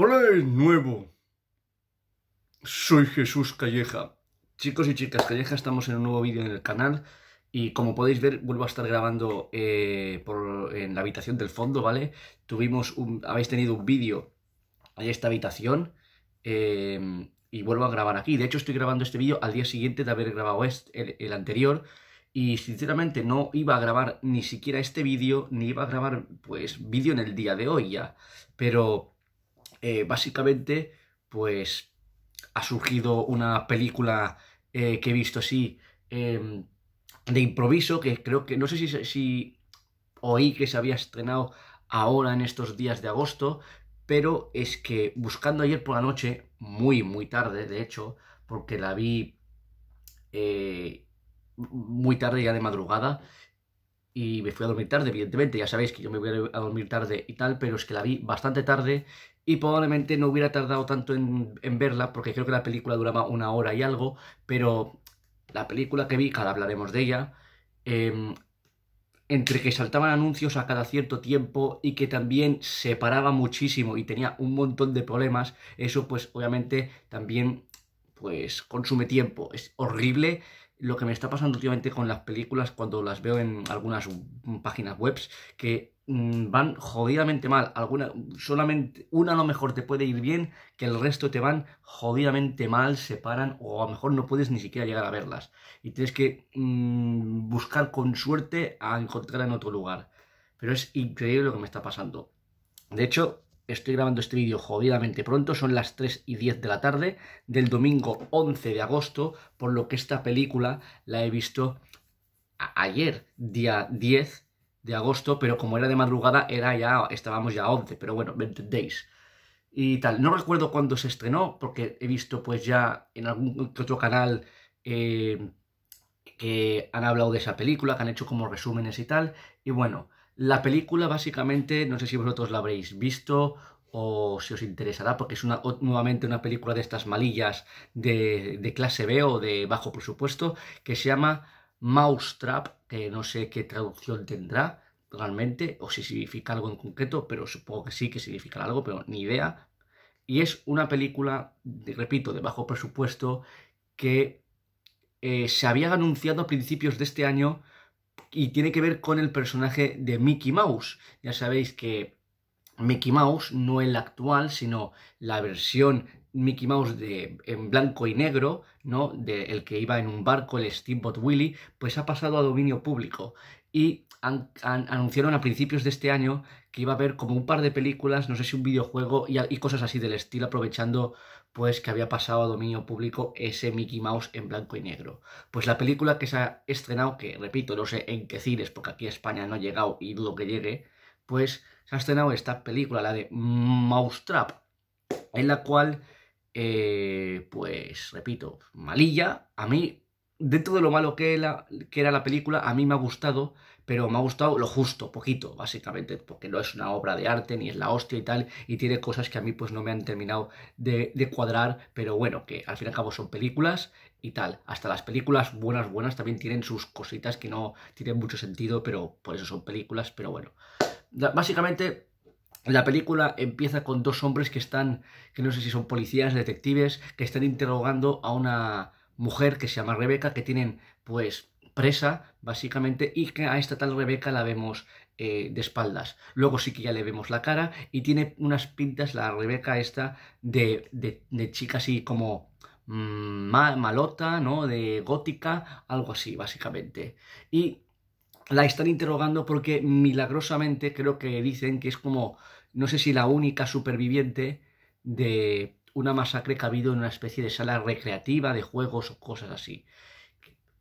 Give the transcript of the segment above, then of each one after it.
Hola de nuevo, soy Jesús Calleja. Chicos y chicas, Calleja, estamos en un nuevo vídeo en el canal y como podéis ver vuelvo a estar grabando eh, en la habitación del fondo, ¿vale? Tuvimos un, habéis tenido un vídeo en esta habitación eh, y vuelvo a grabar aquí. De hecho estoy grabando este vídeo al día siguiente de haber grabado el, el anterior y sinceramente no iba a grabar ni siquiera este vídeo, ni iba a grabar pues vídeo en el día de hoy ya, pero eh, básicamente, pues ha surgido una película eh, que he visto así em, de improviso, que creo que, no sé si, oí que se había estrenado ahora en estos días de agosto, pero es que buscando ayer por la noche, muy, muy tarde, de hecho, porque la vi eh, muy tarde ya de madrugada, y me fui a dormir tarde, evidentemente, ya sabéis que yo me voy a dormir tarde y tal, pero es que la vi bastante tarde y probablemente no hubiera tardado tanto en, verla, porque creo que la película duraba una hora y algo, pero la película que vi, cada hablaremos de ella, em, entre que saltaban anuncios a cada cierto tiempo y que también se paraba muchísimo y tenía un montón de problemas, eso pues obviamente también pues consume tiempo, es horrible lo que me está pasando últimamente con las películas cuando las veo en algunas páginas webs que mm, van jodidamente mal. Alguna, solamente una a lo mejor te puede ir bien, que el resto te van jodidamente mal, se paran o a lo mejor no puedes ni siquiera llegar a verlas. Y tienes que mm, buscar con suerte a encontrar en otro lugar. Pero es increíble lo que me está pasando. De hecho, Estoy grabando este vídeo jodidamente pronto, son las 3 y 10 de la tarde del domingo 11 de agosto, por lo que esta película la he visto ayer, día 10 de agosto, pero como era de madrugada, era ya, estábamos ya a 11, pero bueno, 20 days. Y tal, no recuerdo cuándo se estrenó, porque he visto pues ya en algún otro canal eh, que han hablado de esa película, que han hecho como resúmenes y tal, y bueno, la película básicamente, no sé si vosotros la habréis visto o si os interesará, porque es una, nuevamente una película de estas malillas de, clase B o de bajo presupuesto, que se llama Mousetrap, que no sé qué traducción tendrá realmente, o si significa algo en concreto, pero supongo que sí que significa algo, pero ni idea. Y es una película, repito, de bajo presupuesto, que eh, se había anunciado a principios de este año y tiene que ver con el personaje de Mickey Mouse. Ya sabéis que Mickey Mouse, no el actual, sino la versión Mickey Mouse de, en blanco y negro, ¿no? De el que iba en un barco, el Steamboat Willie, pues ha pasado a dominio público. Y anunciaron a principios de este año que iba a haber como un par de películas, no sé si un videojuego y cosas así del estilo, aprovechando pues que había pasado a dominio público ese Mickey Mouse en blanco y negro. Pues la película que se ha estrenado, que repito, no sé en qué cines, porque aquí España no ha llegado y dudo que llegue, pues se ha estrenado esta película, la de Mousetrap, en la cual, eh, pues repito, malilla, a mí, dentro de lo malo que era la película, a mí me ha gustado pero me ha gustado lo justo, poquito, básicamente, porque no es una obra de arte, ni es la hostia y tal, y tiene cosas que a mí pues no me han terminado de, de cuadrar, pero bueno, que al fin y al cabo son películas y tal. Hasta las películas buenas, buenas también tienen sus cositas que no tienen mucho sentido, pero por eso son películas, pero bueno. Básicamente, la película empieza con dos hombres que están, que no sé si son policías, detectives, que están interrogando a una mujer que se llama Rebeca, que tienen pues presa, básicamente, y que a esta tal Rebeca la vemos eh, de espaldas. Luego sí que ya le vemos la cara y tiene unas pintas, la Rebeca esta, de, de, chica así como mm, malota, ¿no? De gótica, algo así, básicamente. Y la están interrogando porque milagrosamente creo que dicen que es como, no sé si la única superviviente de una masacre que ha habido en una especie de sala recreativa, de juegos o cosas así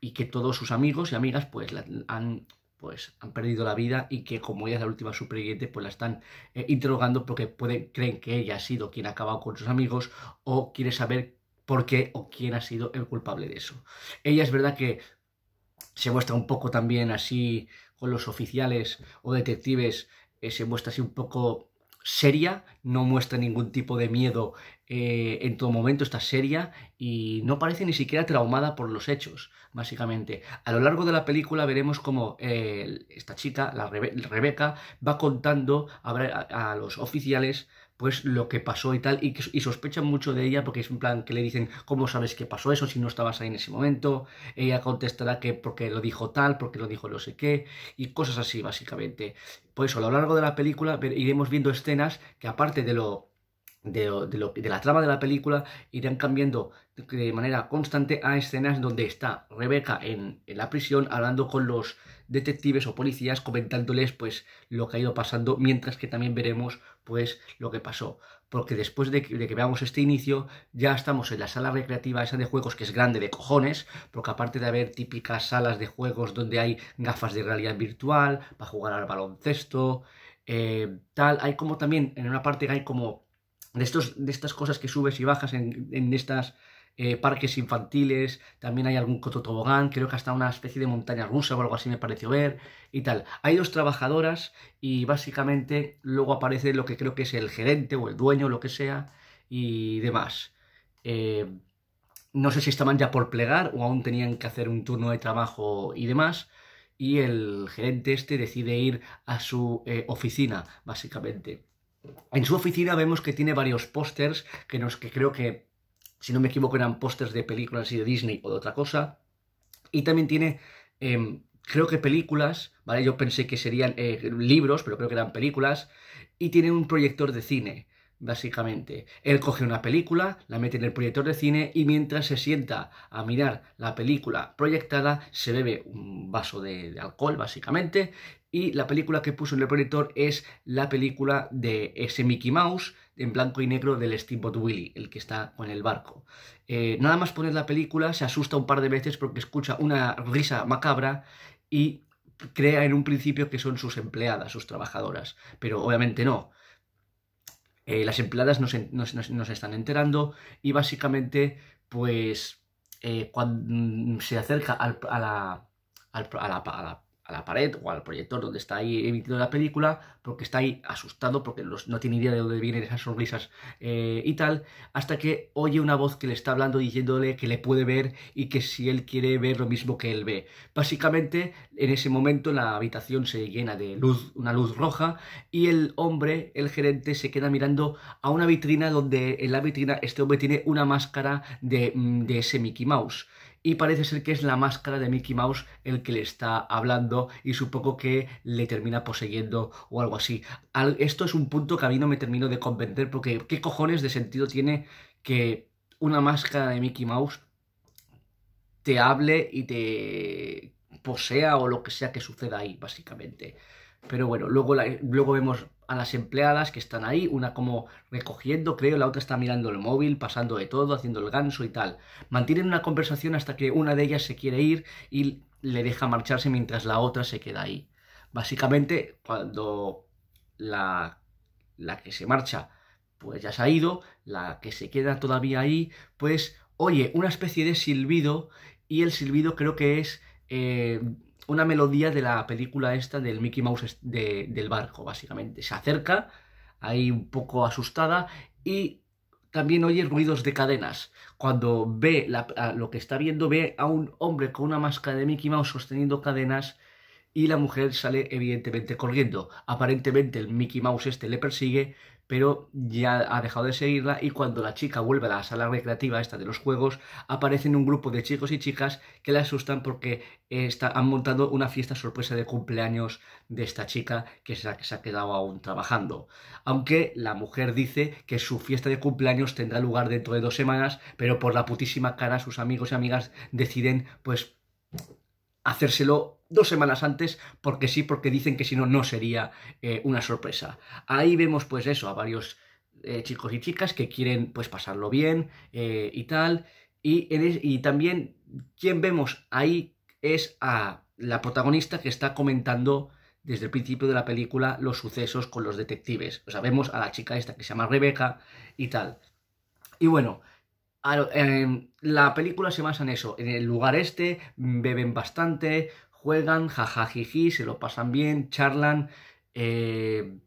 y que todos sus amigos y amigas pues han pues han perdido la vida y que como ella es la última superviviente, pues la están eh, interrogando porque creen que ella ha sido quien ha acabado con sus amigos o quiere saber por qué o quién ha sido el culpable de eso. Ella es verdad que se muestra un poco también así con los oficiales o detectives, eh, se muestra así un poco seria, no muestra ningún tipo de miedo eh, en todo momento, está seria y no parece ni siquiera traumada por los hechos, básicamente. A lo largo de la película veremos cómo eh, esta chica, la Rebeca, va contando a los oficiales pues lo que pasó y tal, y, sospechan mucho de ella porque es un plan que le dicen, ¿cómo sabes que pasó eso si no estabas ahí en ese momento? Ella contestará que porque lo dijo tal, porque lo dijo no sé qué, y cosas así básicamente. Por eso a lo largo de la película iremos viendo escenas que aparte de lo... De, la trama de la película irán cambiando de manera constante a escenas donde está Rebeca en, en, la prisión hablando con los detectives o policías comentándoles pues lo que ha ido pasando mientras que también veremos pues lo que pasó. Porque después de que, veamos este inicio, ya estamos en la sala recreativa esa de juegos, que es grande de cojones, porque aparte de haber típicas salas de juegos donde hay gafas de realidad virtual, para jugar al baloncesto, eh, tal, hay como también, en una parte hay como de, estos, de estas cosas que subes y bajas en estas eh, parques infantiles, también hay algún cototobogán, creo que hasta una especie de montaña rusa o algo así me pareció ver y tal. Hay dos trabajadoras y básicamente luego aparece lo que creo que es el gerente o el dueño, lo que sea, y demás. Eh, no sé si estaban ya por plegar o aún tenían que hacer un turno de trabajo y demás. Y el gerente este decide ir a su eh, oficina, básicamente. En su oficina vemos que tiene varios pósters que, que creo que si no me equivoco eran pósters de películas y de Disney o de otra cosa. Y también tiene, em, creo que películas, ¿vale? Yo pensé que serían eh, libros, pero creo que eran películas. Y tiene un proyector de cine básicamente. Él coge una película, la mete en el proyector de cine y mientras se sienta a mirar la película proyectada, se bebe un vaso de, alcohol, básicamente, y la película que puso en el proyector es la película de ese Mickey Mouse en blanco y negro del Steamboat Willie, el que está con el barco. Eh, nada más poner la película, se asusta un par de veces porque escucha una risa macabra y crea en un principio que son sus empleadas, sus trabajadoras, pero obviamente no eh, las empleadas nos, están enterando y básicamente, pues, eh, cuando se acerca a la a la pared o al proyector donde está ahí emitiendo la película, porque está ahí asustado, porque no tiene idea de dónde vienen esas sonrisas eh, y tal, hasta que oye una voz que le está hablando diciéndole que le puede ver y que si él quiere ver lo mismo que él ve. Básicamente, en ese momento la habitación se llena de luz, una luz roja, y el hombre, el gerente, se queda mirando a una vitrina donde en la vitrina este hombre tiene una máscara de, mm, de ese Mickey Mouse y parece ser que es la máscara de Mickey Mouse el que le está hablando y supongo que le termina poseyendo o algo así. esto es un punto que a mí no me termino de convencer porque qué cojones de sentido tiene que una máscara de Mickey Mouse te hable y te posea o lo que sea que suceda ahí, básicamente. Pero bueno, luego, luego vemos a las empleadas que están ahí, una como recogiendo, creo, la otra está mirando el móvil, pasando de todo, haciendo el ganso y tal. Mantienen una conversación hasta que una de ellas se quiere ir y le deja marcharse mientras la otra se queda ahí. Básicamente, cuando la, que se marcha pues ya se ha ido, la que se queda todavía ahí, pues oye, una especie de silbido y el silbido creo que es... Eh, una melodía de la película esta del Mickey Mouse de, del barco, básicamente. Se acerca, ahí un poco asustada, y también oye ruidos de cadenas. Cuando ve lo que está viendo, ve a un hombre con una máscara de Mickey Mouse sosteniendo cadenas y la mujer sale evidentemente corriendo. Aparentemente el Mickey Mouse este le persigue, pero ya ha dejado de seguirla y cuando la chica vuelve a la sala recreativa esta de los juegos, aparecen un grupo de chicos y chicas que la asustan porque han montado una fiesta sorpresa de cumpleaños de esta chica que se se ha, quedado aún trabajando. Aunque la mujer dice que su fiesta de cumpleaños tendrá lugar dentro de dos semanas, pero por la putísima cara sus amigos y amigas deciden pues hacérselo dos semanas antes, porque sí, porque dicen que si no, no sería eh, una sorpresa. Ahí vemos pues eso, a varios eh, chicos y chicas que quieren pues pasarlo bien eh, y tal. Y, y también quien vemos ahí es a la protagonista que está comentando desde el principio de la película los sucesos con los detectives. O sea, vemos a la chica esta que se llama Rebeca y tal. Y bueno, la película se basa en eso, en el lugar este, beben bastante, juegan, jajajiji, se lo pasan bien, charlan. Eh,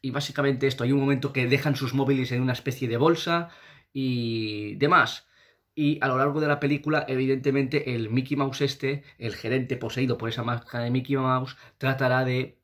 y básicamente esto, hay un momento que dejan sus móviles en una especie de bolsa y demás. Y a lo largo de la película, evidentemente, el Mickey Mouse este, el gerente poseído por esa marca de Mickey Mouse, tratará de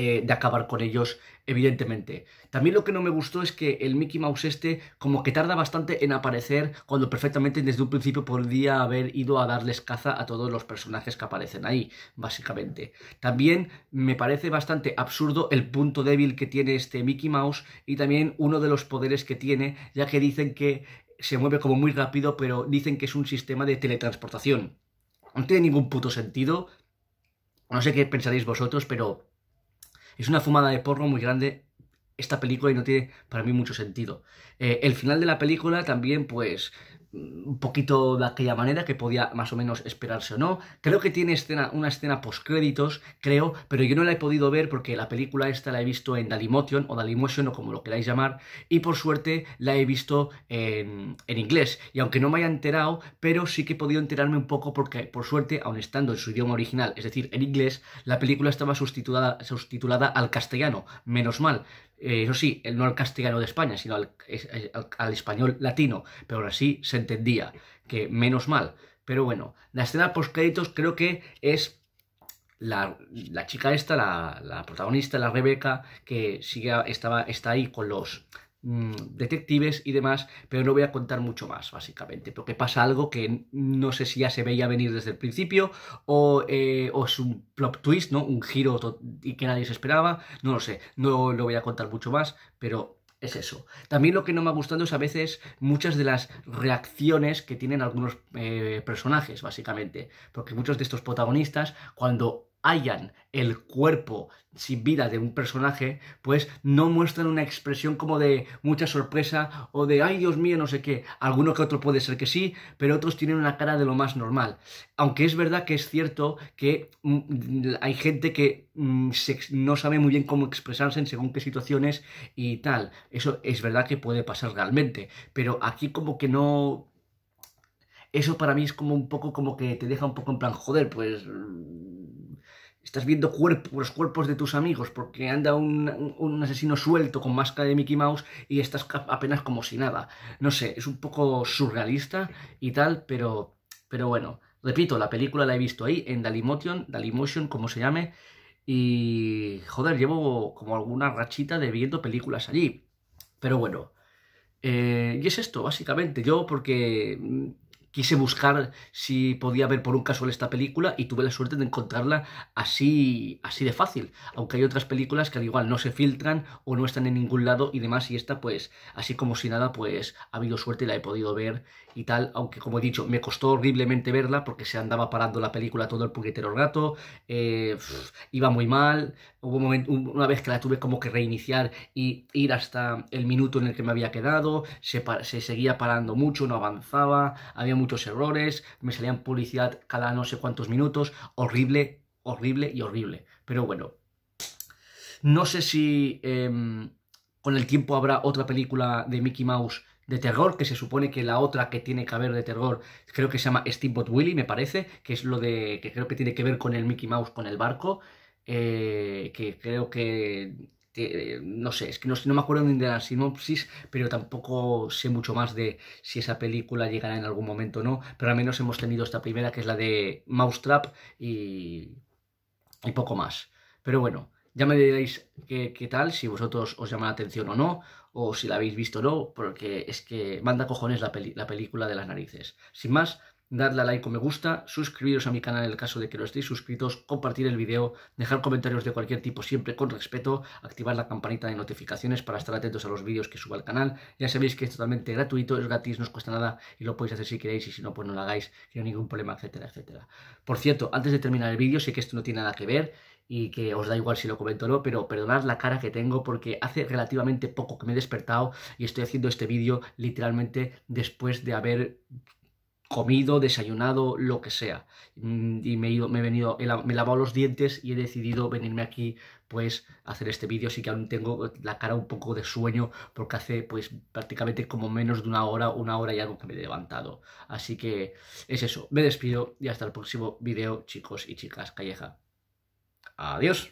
eh, de acabar con ellos, evidentemente. También lo que no me gustó es que el Mickey Mouse este como que tarda bastante en aparecer cuando perfectamente desde un principio podría haber ido a darles caza a todos los personajes que aparecen ahí, básicamente. También me parece bastante absurdo el punto débil que tiene este Mickey Mouse y también uno de los poderes que tiene, ya que dicen que se mueve como muy rápido, pero dicen que es un sistema de teletransportación. No tiene ningún puto sentido. No sé qué pensaréis vosotros, pero es una fumada de porro muy grande esta película y no tiene para mí mucho sentido. Eh, el final de la película también, pues, un poquito de aquella manera que podía más o menos esperarse o no. Creo que tiene escena, una escena créditos, creo, pero yo no la he podido ver porque la película esta la he visto en Dalimotion o Dalimotion o como lo queráis llamar y por suerte la he visto en, inglés. Y aunque no me haya enterado, pero sí que he podido enterarme un poco porque por suerte, aun estando en su idioma original, es decir, en inglés, la película estaba sustitulada al castellano. Menos mal. Eh, eso sí, no al castellano de España, sino al, eh, español latino, pero así se entendía, que menos mal. Pero bueno, la escena post-créditos creo que es la, chica esta, la, la, protagonista, la Rebeca, que sigue, estaba, está ahí con los Mm, detectives y demás, pero no voy a contar mucho más, básicamente, porque pasa algo que no sé si ya se veía venir desde el principio o, eh, es un plot twist, ¿no? Un giro y que nadie se esperaba, no lo sé, no lo voy a contar mucho más, pero es eso. También lo que no me ha gustado es a veces muchas de las reacciones que tienen algunos eh, personajes, básicamente. Porque muchos de estos protagonistas, cuando hayan el cuerpo sin vida de un personaje, pues no muestran una expresión como de mucha sorpresa o de ay Dios mío, no sé qué. Alguno que otro puede ser que sí, pero otros tienen una cara de lo más normal. Aunque es verdad que es cierto que mm, hay gente que mm, no sabe muy bien cómo expresarse en según qué situaciones y tal. Eso es verdad que puede pasar realmente, pero aquí como que no eso para mí es como un poco como que te deja un poco en plan, joder, pues mm, estás viendo los cuerpos de tus amigos porque anda un, asesino suelto con máscara de Mickey Mouse y estás apenas como si nada. No sé, es un poco surrealista y tal, pero, pero bueno, repito, la película la he visto ahí en Dalimotion, Dalimotion como se llame, y joder, llevo como alguna rachita de viendo películas allí. Pero bueno, eh, y es esto, básicamente, yo porque mm, quise buscar si podía ver por un casual esta película y tuve la suerte de encontrarla así, así de fácil. Aunque hay otras películas que al igual no se filtran o no están en ningún lado y demás, y esta pues así como si nada pues ha habido suerte y la he podido ver y tal, aunque como he dicho, me costó horriblemente verla porque se andaba parando la película todo el puñetero rato, eh, iba muy mal, hubo una vez que la tuve como que reiniciar y ir hasta el minuto en el que me había quedado, se, seguía parando mucho, no avanzaba, había muchos errores, me salían publicidad cada no sé cuántos minutos, horrible, horrible y horrible. Pero bueno, no sé si em, con el tiempo habrá otra película de Mickey Mouse de terror, que se supone que la otra que tiene que haber de terror, creo que se llama Steamboat Willy, me parece, que es lo de. que creo que tiene que ver con el Mickey Mouse, con el barco. Eh, que creo que. no sé, es que no, me acuerdo ni de la sinopsis, pero tampoco sé mucho más de si esa película llegará en algún momento o no. Pero al menos hemos tenido esta primera, que es la de Mousetrap, y. y poco más. Pero bueno. Ya me diréis qué, qué, tal, si vosotros os llama la atención o no, o si la habéis visto o no, porque es que manda cojones la, película de las narices. Sin más, dadle a like o me gusta, suscribiros a mi canal en el caso de que no estéis suscritos, compartir el vídeo, dejar comentarios de cualquier tipo siempre con respeto, activar la campanita de notificaciones para estar atentos a los vídeos que suba al canal. Ya sabéis que es totalmente gratuito, es gratis, no os cuesta nada y lo podéis hacer si queréis y si no, pues no lo hagáis, no hay ningún problema, etcétera, etcétera. Por cierto, antes de terminar el vídeo, sé que esto no tiene nada que ver, y que os da igual si lo comento o no, pero perdonad la cara que tengo porque hace relativamente poco que me he despertado y estoy haciendo este vídeo literalmente después de haber comido, desayunado, lo que sea. Mm, y me he, me he venido, me he lavado los dientes y he decidido venirme aquí pues hacer este vídeo. así que aún tengo la cara un poco de sueño porque hace pues prácticamente como menos de una hora, una hora y algo que me he levantado. Así que es eso, me despido y hasta el próximo vídeo chicos y chicas, calleja. Adiós.